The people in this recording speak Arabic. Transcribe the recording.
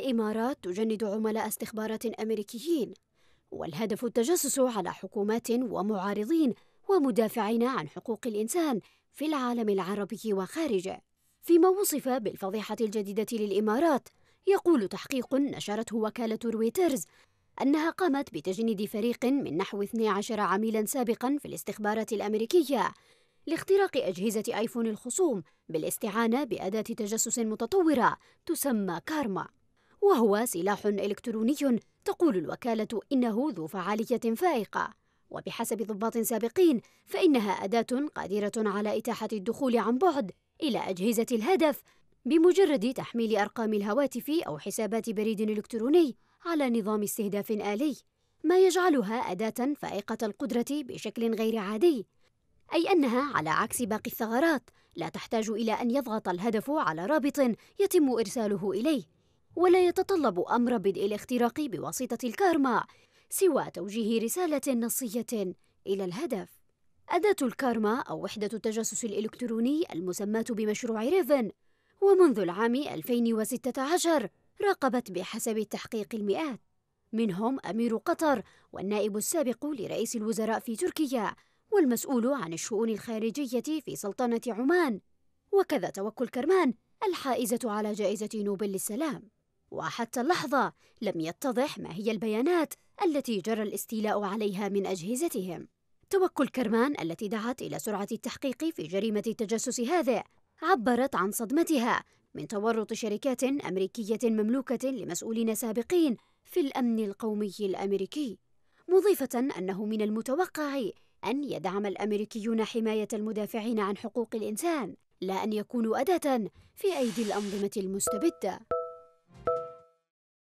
الإمارات تجند عملاء استخبارات أمريكيين والهدف التجسس على حكومات ومعارضين ومدافعين عن حقوق الإنسان في العالم العربي وخارجه فيما وصف بالفضيحة الجديدة للإمارات يقول تحقيق نشرته وكالة رويترز أنها قامت بتجنيد فريق من نحو 12 عميلا سابقا في الاستخبارات الأمريكية لاختراق أجهزة آيفون الخصوم بالاستعانة بأداة تجسس متطورة تسمى كارما وهو سلاح إلكتروني تقول الوكالة إنه ذو فعالية فائقة وبحسب ضباط سابقين فإنها أداة قادرة على إتاحة الدخول عن بعد إلى أجهزة الهدف بمجرد تحميل أرقام الهواتف أو حسابات بريد إلكتروني على نظام استهداف آلي ما يجعلها أداة فائقة القدرة بشكل غير عادي أي أنها على عكس باقي الثغرات لا تحتاج إلى أن يضغط الهدف على رابط يتم إرساله إليه ولا يتطلب أمر بدء الاختراق بواسطة الكارما سوى توجيه رسالة نصية إلى الهدف أداة الكارما أو وحدة التجسس الإلكتروني المسماة بمشروع ريفن ومنذ العام 2016 راقبت بحسب التحقيق المئات منهم أمير قطر والنائب السابق لرئيس الوزراء في تركيا والمسؤول عن الشؤون الخارجية في سلطنة عمان وكذا توكل كرمان الحائزة على جائزة نوبل للسلام وحتى اللحظة لم يتضح ما هي البيانات التي جرى الاستيلاء عليها من أجهزتهم توكل كرمان التي دعت إلى سرعة التحقيق في جريمة التجسس هذا عبرت عن صدمتها من تورط شركات أمريكية مملوكة لمسؤولين سابقين في الأمن القومي الأمريكي مضيفة أنه من المتوقع أن يدعم الأمريكيون حماية المدافعين عن حقوق الإنسان لا أن يكونوا أداة في أيدي الأنظمة المستبدة